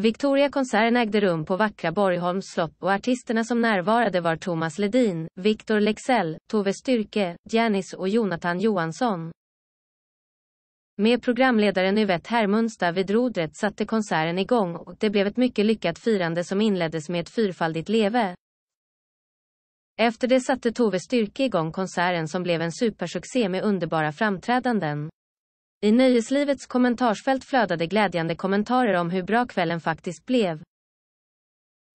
Victoria-konserten ägde rum på vackra Borgholms slott och artisterna som närvarade var Thomas Ledin, Victor Lexell, Tove Styrke, Janis och Jonathan Johansson. Med programledaren Yvette Hermundstad vid rodret satte konserten igång och det blev ett mycket lyckat firande som inleddes med ett fyrfaldigt leve. Efter det satte Tove Styrke igång konserten som blev en supersuccé med underbara framträdanden. I nöjeslivets kommentarsfält flödade glädjande kommentarer om hur bra kvällen faktiskt blev.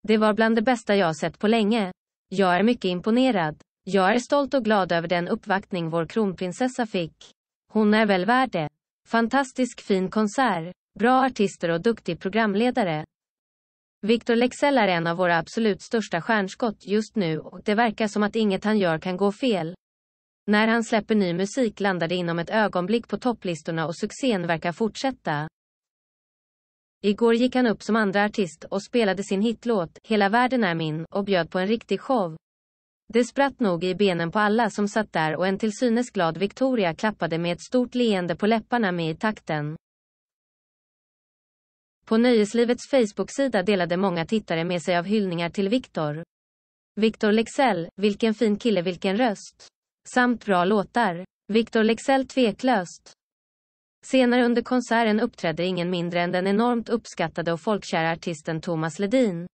Det var bland det bästa jag sett på länge. Jag är mycket imponerad. Jag är stolt och glad över den uppvaktning vår kronprinsessa fick. Hon är väl värd det. Fantastisk fin konsert. Bra artister och duktig programledare. Victor Lexell är en av våra absolut största stjärnskott just nu och det verkar som att inget han gör kan gå fel. När han släpper ny musik landar det inom ett ögonblick på topplistorna och succén verkar fortsätta. Igår gick han upp som andra artist och spelade sin hitlåt Hela världen är min och bjöd på en riktig show. Det spratt nog i benen på alla som satt där och en till synes glad Victoria klappade med ett stort leende på läpparna med i takten. På Nöjeslivets Facebook-sida delade många tittare med sig av hyllningar till Victor. Victor Lexell, vilken fin kille vilken röst. Samt bra låtar. Victor Lexell tveklöst. Senare under konserten uppträdde ingen mindre än den enormt uppskattade och folkkära artisten Thomas Ledin.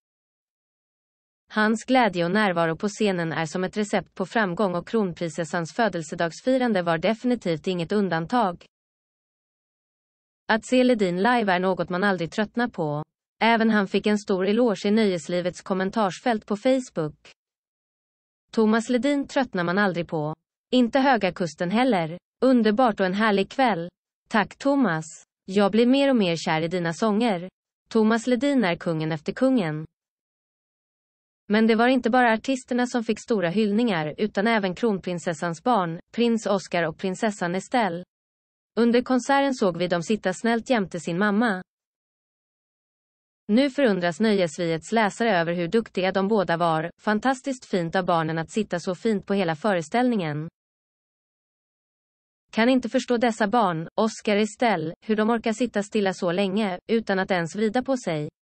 Hans glädje och närvaro på scenen är som ett recept på framgång och kronprinsessans födelsedagsfirande var definitivt inget undantag. Att se Ledin live är något man aldrig tröttnar på. Även han fick en stor eloge i nöjeslivets kommentarsfält på Facebook. Thomas Ledin tröttnar man aldrig på. Inte Höga Kusten heller. Underbart och en härlig kväll. Tack Thomas. Jag blir mer och mer kär i dina sånger. Thomas Ledin är kungen efter kungen. Men det var inte bara artisterna som fick stora hyllningar utan även kronprinsessans barn, prins Oscar och prinsessan Estelle. Under konserten såg vi dem sitta snällt jämte sin mamma. Nu förundras Nöjesviets läsare över hur duktiga de båda var, fantastiskt fint av barnen att sitta så fint på hela föreställningen. Kan inte förstå dessa barn, Oscar Estelle, hur de orkar sitta stilla så länge, utan att ens vrida på sig.